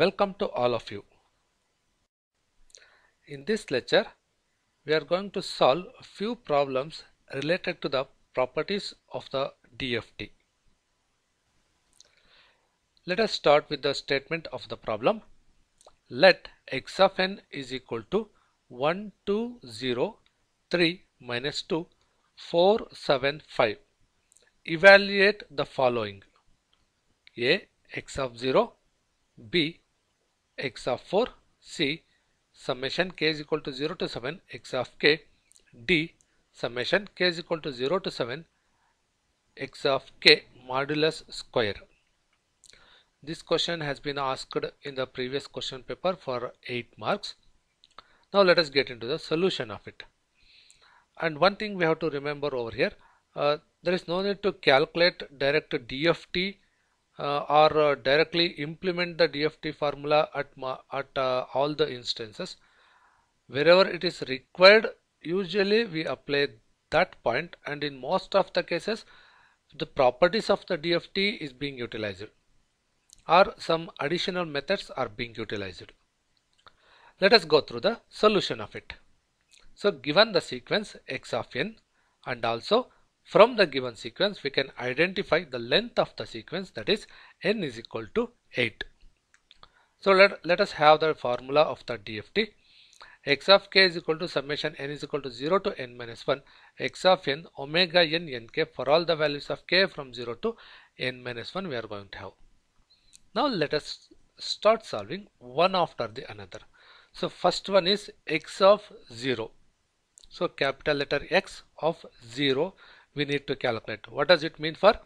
Welcome to all of you. In this lecture, we are going to solve a few problems related to the properties of the DFT. Let us start with the statement of the problem. Let x of n is equal to 1, 2, 0, 3, minus 2, 4, 7, 5. Evaluate the following. A, x of 0, b, x of 4 c summation k is equal to 0 to 7 x of k d summation k is equal to 0 to 7 x of k modulus square. This question has been asked in the previous question paper for 8 marks. Now let us get into the solution of it. And one thing we have to remember over here, uh, there is no need to calculate direct d of t uh, or uh, directly implement the DFT formula at, at uh, all the instances. Wherever it is required, usually we apply that point and in most of the cases, the properties of the DFT is being utilized or some additional methods are being utilized. Let us go through the solution of it. So given the sequence x of n and also from the given sequence, we can identify the length of the sequence that is n is equal to 8. So let, let us have the formula of the DFT. x of k is equal to summation n is equal to 0 to n minus 1 x of n omega n n k nk for all the values of k from 0 to n minus 1 we are going to have. Now let us start solving one after the another. So first one is x of 0. So capital letter X of 0 we need to calculate. What does it mean for?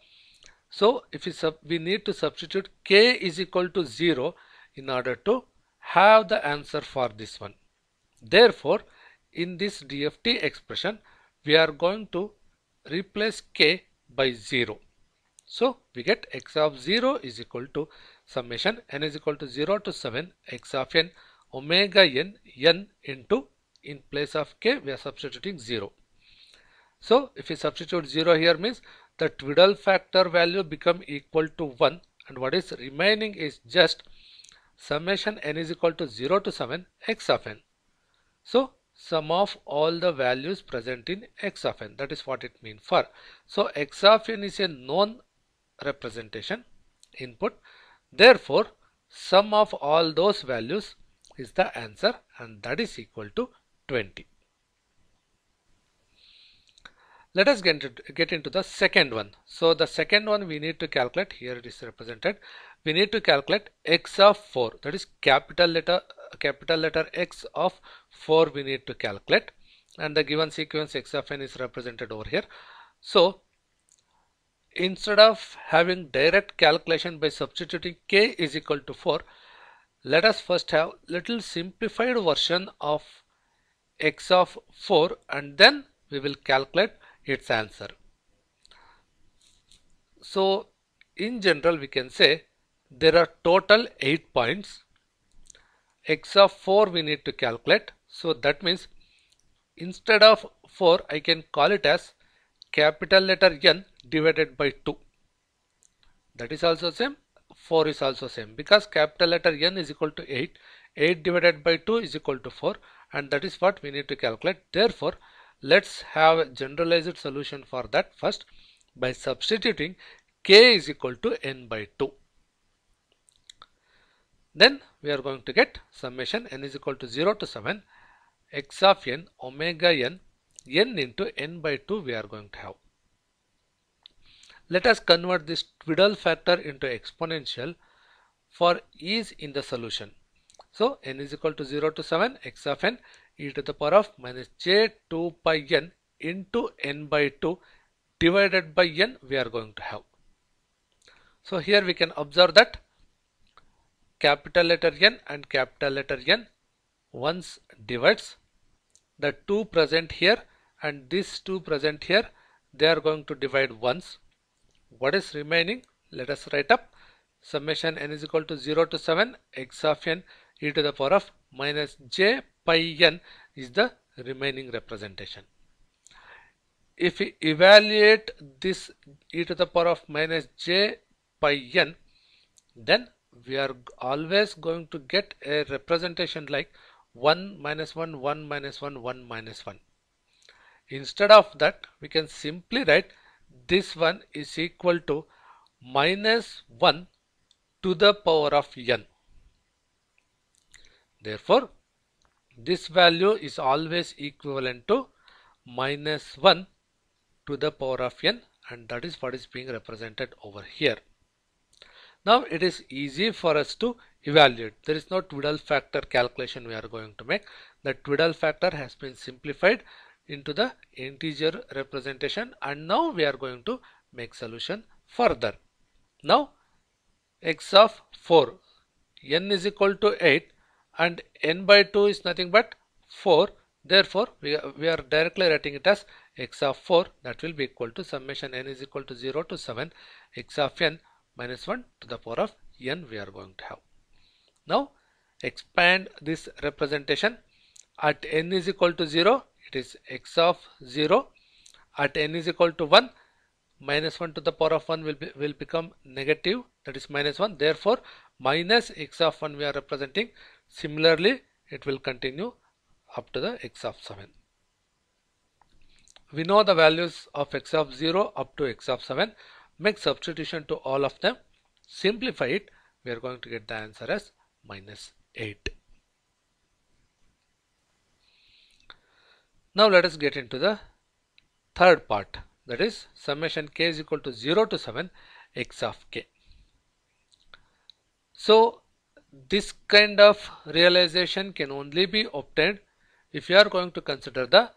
So if we, sub, we need to substitute k is equal to 0 in order to have the answer for this one. Therefore, in this DFT expression, we are going to replace k by 0. So we get x of 0 is equal to summation n is equal to 0 to 7 x of n omega n n into in place of k we are substituting 0. So if you substitute 0 here means the Twiddle factor value become equal to 1 and what is remaining is just summation n is equal to 0 to 7 x of n. So sum of all the values present in x of n that is what it means for. So x of n is a known representation input therefore sum of all those values is the answer and that is equal to 20 let us get into, get into the second one so the second one we need to calculate here it is represented we need to calculate x of 4 that is capital letter capital letter x of 4 we need to calculate and the given sequence x of n is represented over here so instead of having direct calculation by substituting k is equal to 4 let us first have little simplified version of x of 4 and then we will calculate its answer. So in general we can say there are total 8 points x of 4 we need to calculate so that means instead of 4 I can call it as capital letter N divided by 2 that is also same 4 is also same because capital letter N is equal to 8 8 divided by 2 is equal to 4 and that is what we need to calculate therefore let's have a generalized solution for that first by substituting k is equal to n by 2 then we are going to get summation n is equal to 0 to 7 x of n omega n n into n by 2 we are going to have let us convert this Twiddle factor into exponential for ease in the solution so n is equal to 0 to 7 x of n e to the power of minus j 2 pi n into n by 2 divided by n we are going to have. So here we can observe that capital letter N and capital letter N once divides the 2 present here and these 2 present here they are going to divide once. What is remaining? Let us write up summation n is equal to 0 to 7 x of n e to the power of minus j pi n is the remaining representation. If we evaluate this e to the power of minus j pi n then we are always going to get a representation like 1 minus 1 1 minus 1 1 minus 1. Instead of that we can simply write this one is equal to minus 1 to the power of n. Therefore this value is always equivalent to minus 1 to the power of n and that is what is being represented over here. Now it is easy for us to evaluate. There is no Twiddle factor calculation we are going to make. The Twiddle factor has been simplified into the integer representation and now we are going to make solution further. Now x of 4 n is equal to 8 and n by 2 is nothing but 4 therefore we, we are directly writing it as x of 4 that will be equal to summation n is equal to 0 to 7 x of n minus 1 to the power of n we are going to have. Now expand this representation at n is equal to 0 it is x of 0 at n is equal to 1 minus 1 to the power of 1 will be, will become negative that is minus 1 therefore minus x of 1 we are representing Similarly, it will continue up to the x of 7. We know the values of x of 0 up to x of 7. Make substitution to all of them. Simplify it. We are going to get the answer as minus 8. Now let us get into the third part that is summation k is equal to 0 to 7 x of k. So this kind of realization can only be obtained if you are going to consider the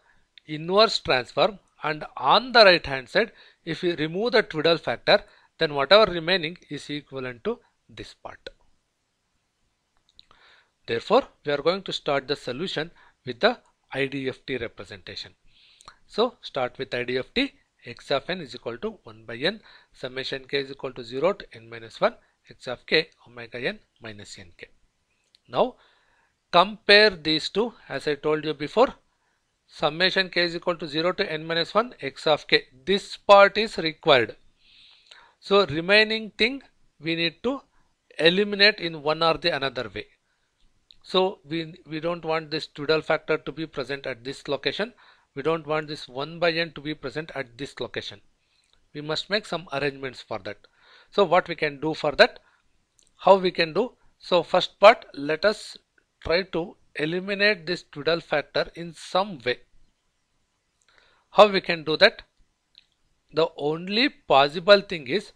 inverse transform and on the right hand side if you remove the twiddle factor then whatever remaining is equivalent to this part. Therefore, we are going to start the solution with the IDFT representation. So, start with IDFT x of n is equal to 1 by n summation k is equal to 0 to n minus 1 x of k omega n minus nk. Now compare these two as I told you before summation k is equal to 0 to n minus 1 x of k this part is required so remaining thing we need to eliminate in one or the another way so we we don't want this Tweedle factor to be present at this location we don't want this 1 by n to be present at this location we must make some arrangements for that so what we can do for that? How we can do? So first part, let us try to eliminate this twiddle factor in some way. How we can do that? The only possible thing is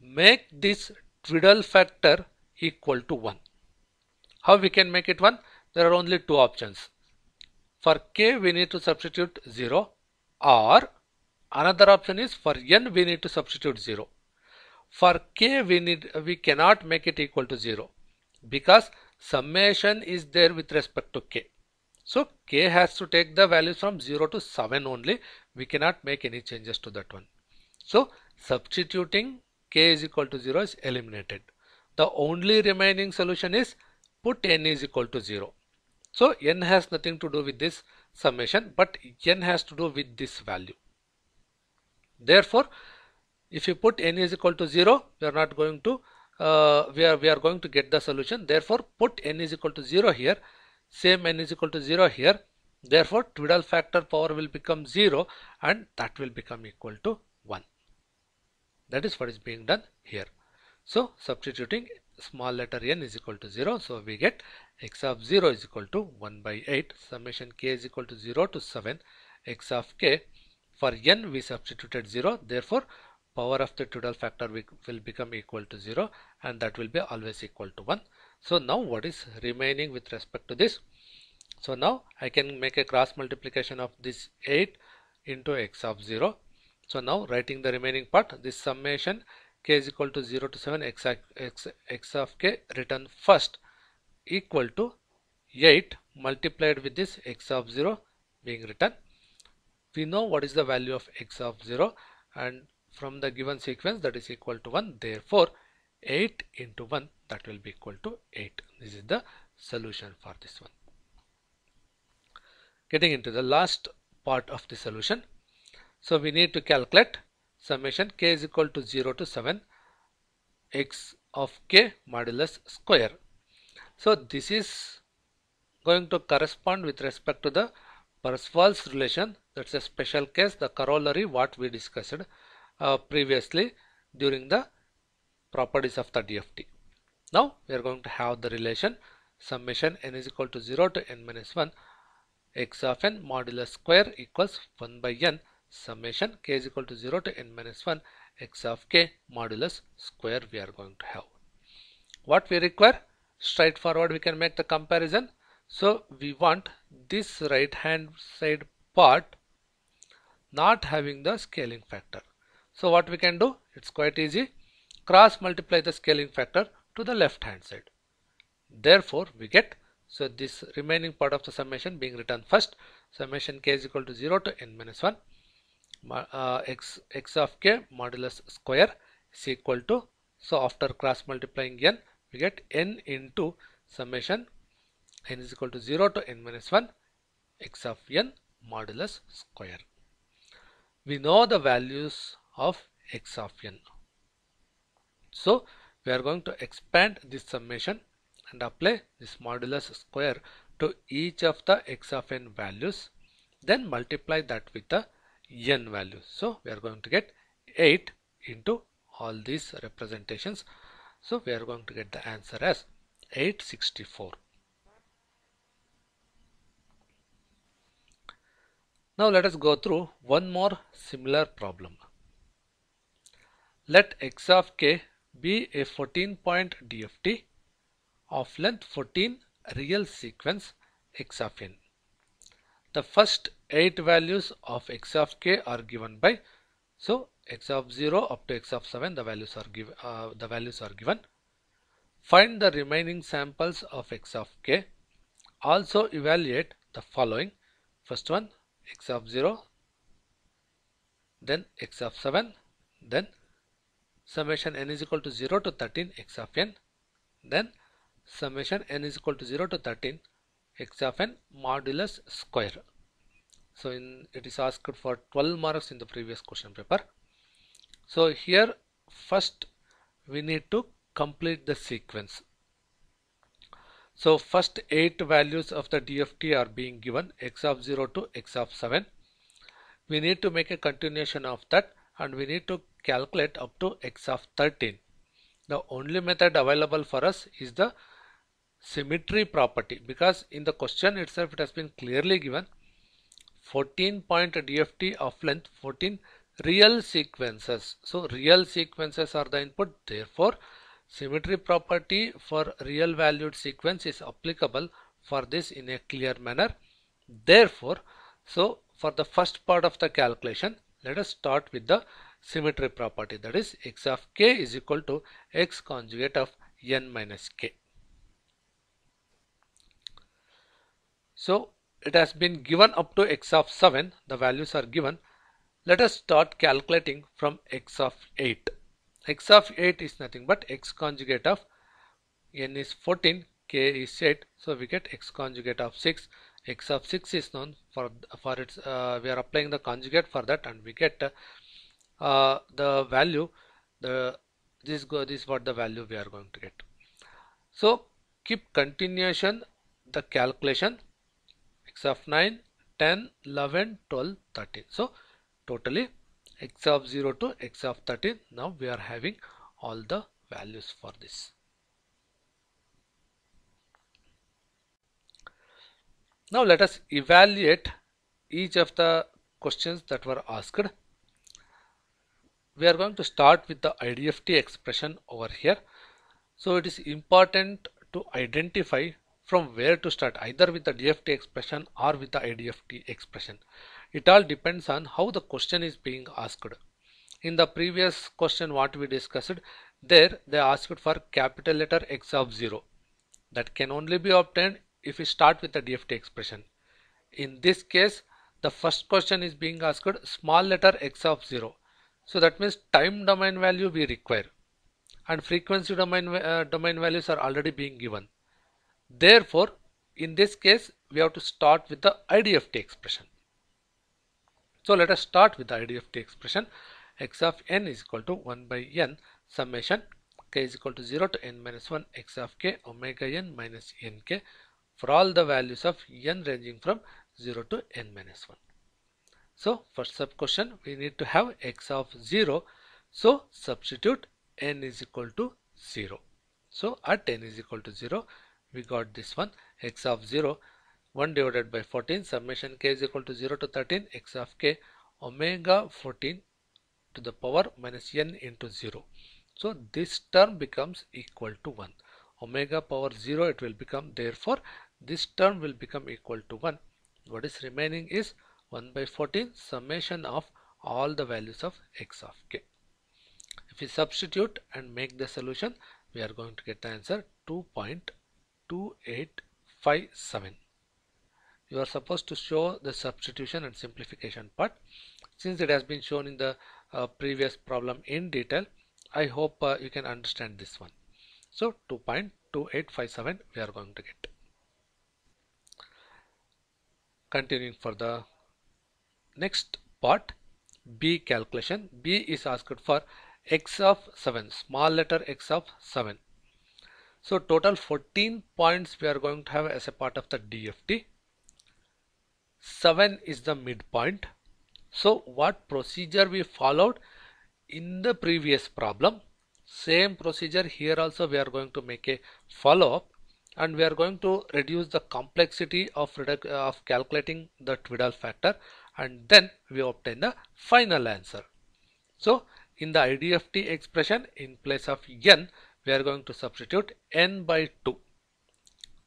make this twiddle factor equal to 1. How we can make it 1? There are only two options. For k we need to substitute 0 or another option is for n we need to substitute 0. For k we need we cannot make it equal to 0 because summation is there with respect to k. So k has to take the values from 0 to 7 only. We cannot make any changes to that one. So substituting k is equal to 0 is eliminated. The only remaining solution is put n is equal to 0. So n has nothing to do with this summation but n has to do with this value. Therefore if you put n is equal to 0 we are not going to uh, we are we are going to get the solution therefore put n is equal to 0 here same n is equal to 0 here therefore twiddle factor power will become 0 and that will become equal to 1 that is what is being done here so substituting small letter n is equal to 0 so we get x of 0 is equal to 1 by 8 summation k is equal to 0 to 7 x of k for n we substituted 0 therefore power of the total factor will become equal to 0 and that will be always equal to 1 so now what is remaining with respect to this so now I can make a cross multiplication of this 8 into x of 0 so now writing the remaining part this summation k is equal to 0 to 7 x, x, x of k written first equal to 8 multiplied with this x of 0 being written we know what is the value of x of 0 and from the given sequence that is equal to 1 therefore 8 into 1 that will be equal to 8 this is the solution for this one getting into the last part of the solution so we need to calculate summation k is equal to 0 to 7 x of k modulus square so this is going to correspond with respect to the Parseval's relation that's a special case the corollary what we discussed uh, previously during the properties of the DFT. Now we are going to have the relation summation n is equal to 0 to n minus 1 x of n modulus square equals 1 by n summation k is equal to 0 to n minus 1 x of k modulus square we are going to have. What we require? Straightforward we can make the comparison. So we want this right hand side part not having the scaling factor. So what we can do? It's quite easy. Cross multiply the scaling factor to the left hand side. Therefore we get so this remaining part of the summation being written first summation k is equal to 0 to n minus 1 uh, x x of k modulus square is equal to so after cross multiplying n we get n into summation n is equal to 0 to n minus 1 x of n modulus square. We know the values of x of n. So we are going to expand this summation and apply this modulus square to each of the x of n values then multiply that with the n value. So we are going to get 8 into all these representations. So we are going to get the answer as 864. Now let us go through one more similar problem let x of k be a 14 point DFT of length 14 real sequence x of n. The first 8 values of x of k are given by so x of 0 up to x of 7 the values are given uh, the values are given find the remaining samples of x of k also evaluate the following first one x of 0 then x of 7 then summation n is equal to 0 to 13 x of n then summation n is equal to 0 to 13 x of n modulus square so in it is asked for 12 marks in the previous question paper so here first we need to complete the sequence so first 8 values of the DFT are being given x of 0 to x of 7 we need to make a continuation of that and we need to calculate up to x of 13. The only method available for us is the symmetry property because in the question itself it has been clearly given 14 point DFT of length 14 real sequences. So real sequences are the input therefore symmetry property for real valued sequence is applicable for this in a clear manner. Therefore so for the first part of the calculation let us start with the symmetry property that is x of k is equal to x conjugate of n minus k. So it has been given up to x of 7 the values are given let us start calculating from x of 8 x of 8 is nothing but x conjugate of n is 14 k is 8 so we get x conjugate of 6 x of 6 is known for for its uh, we are applying the conjugate for that and we get uh, the value the this go this what the value we are going to get so keep continuation the calculation x of 9 10 11 12 13 so totally x of 0 to x of 13 now we are having all the values for this Now let us evaluate each of the questions that were asked. We are going to start with the IDFT expression over here. So it is important to identify from where to start either with the DFT expression or with the IDFT expression. It all depends on how the question is being asked. In the previous question what we discussed there they asked for capital letter X of 0 that can only be obtained if we start with the DFT expression. In this case, the first question is being asked small letter x of 0. So that means time domain value we require and frequency domain, uh, domain values are already being given. Therefore, in this case, we have to start with the IDFT expression. So let us start with the IDFT expression x of n is equal to 1 by n summation k is equal to 0 to n minus 1 x of k omega n minus n k for all the values of n ranging from 0 to n minus 1. So for sub question we need to have x of 0 so substitute n is equal to 0. So at n is equal to 0 we got this one x of 0 1 divided by 14 summation k is equal to 0 to 13 x of k omega 14 to the power minus n into 0. So this term becomes equal to 1 omega power 0 it will become therefore this term will become equal to 1. What is remaining is 1 by 14 summation of all the values of x of k. If we substitute and make the solution, we are going to get the answer 2.2857. You are supposed to show the substitution and simplification part. Since it has been shown in the uh, previous problem in detail, I hope uh, you can understand this one. So 2.2857 we are going to get continuing for the next part b calculation b is asked for x of 7 small letter x of 7 so total 14 points we are going to have as a part of the DFT 7 is the midpoint so what procedure we followed in the previous problem same procedure here also we are going to make a follow-up and we are going to reduce the complexity of, uh, of calculating the twiddle factor and then we obtain the final answer. So in the IDFT expression in place of n we are going to substitute n by 2.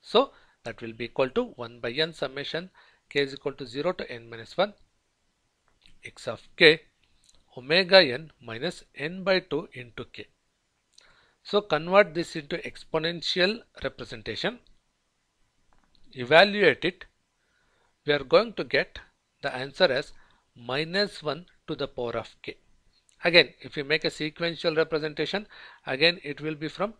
So that will be equal to 1 by n summation k is equal to 0 to n minus 1 x of k omega n minus n by 2 into k. So convert this into exponential representation, evaluate it, we are going to get the answer as minus 1 to the power of k. Again, if we make a sequential representation, again it will be from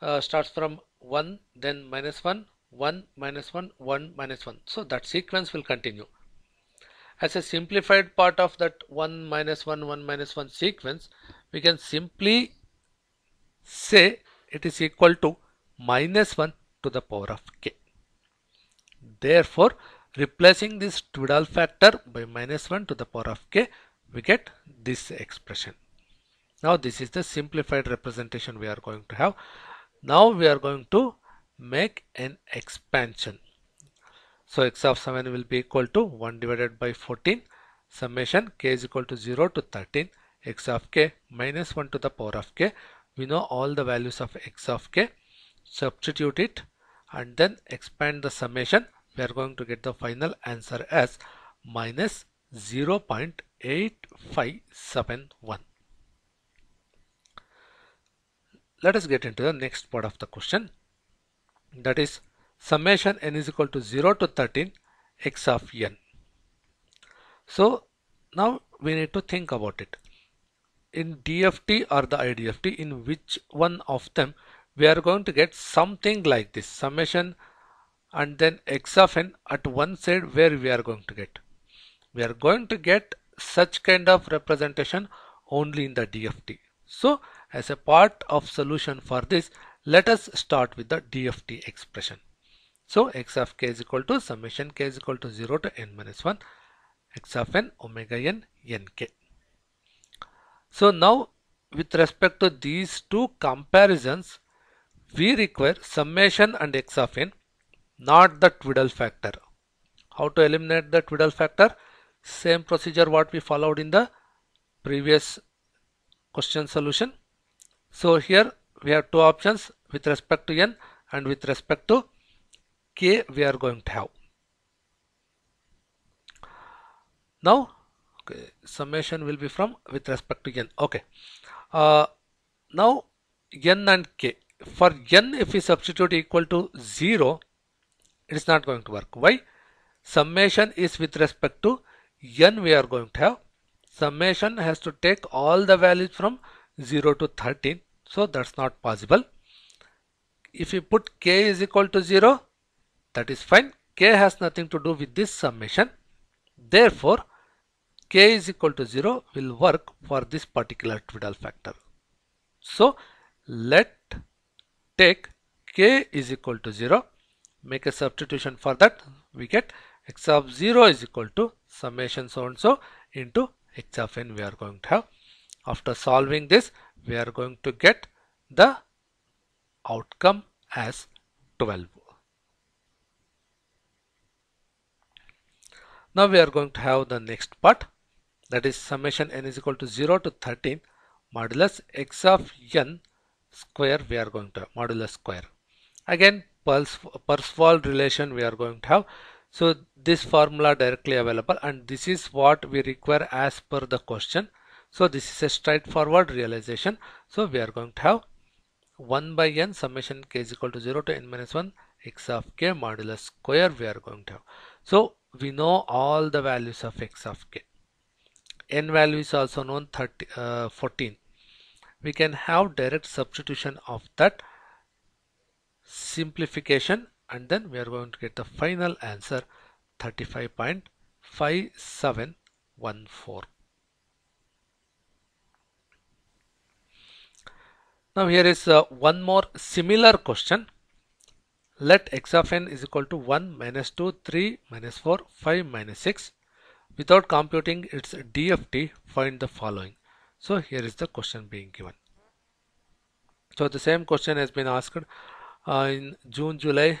uh, starts from 1 then minus 1 1 minus 1 1 minus 1 so that sequence will continue as a simplified part of that 1 minus 1 1 minus 1 sequence we can simply say it is equal to minus 1 to the power of k. Therefore, replacing this Tweedle factor by minus 1 to the power of k, we get this expression. Now, this is the simplified representation we are going to have. Now, we are going to make an expansion. So, x of 7 will be equal to 1 divided by 14 summation k is equal to 0 to 13 x of k minus 1 to the power of k we know all the values of x of k substitute it and then expand the summation we are going to get the final answer as minus 0.8571 let us get into the next part of the question that is summation n is equal to 0 to 13 x of n so now we need to think about it in DFT or the IDFT in which one of them we are going to get something like this summation and then x of n at one side where we are going to get we are going to get such kind of representation only in the DFT so as a part of solution for this let us start with the DFT expression so x of k is equal to summation k is equal to 0 to n minus 1 x of n omega n n k so now with respect to these two comparisons, we require summation and x of n, not the twiddle factor. How to eliminate the twiddle factor? Same procedure what we followed in the previous question solution. So here we have two options with respect to n and with respect to k we are going to have. Now summation will be from with respect to n okay uh, now n and k for n if we substitute equal to 0 it is not going to work why summation is with respect to n we are going to have summation has to take all the values from 0 to 13 so that's not possible if you put k is equal to 0 that is fine k has nothing to do with this summation therefore k is equal to 0 will work for this particular twiddle factor. So let take k is equal to 0 make a substitution for that we get x of 0 is equal to summation so and so into x of n we are going to have. After solving this we are going to get the outcome as 12. Now we are going to have the next part that is summation n is equal to 0 to 13 modulus x of n square we are going to have modulus square again pulse Perceval relation we are going to have so this formula directly available and this is what we require as per the question so this is a straightforward realization so we are going to have 1 by n summation k is equal to 0 to n minus 1 x of k modulus square we are going to have so we know all the values of x of k n value is also known 30, uh, 14 we can have direct substitution of that simplification and then we are going to get the final answer 35.5714 now here is uh, one more similar question let x of n is equal to 1 minus 2 3 minus 4 5 minus 6 Without computing its DFT, find the following. So here is the question being given. So the same question has been asked uh, in June, July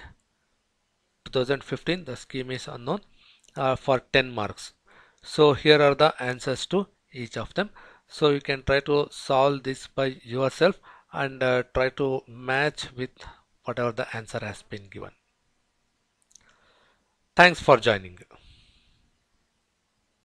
2015. The scheme is unknown uh, for 10 marks. So here are the answers to each of them. So you can try to solve this by yourself and uh, try to match with whatever the answer has been given. Thanks for joining.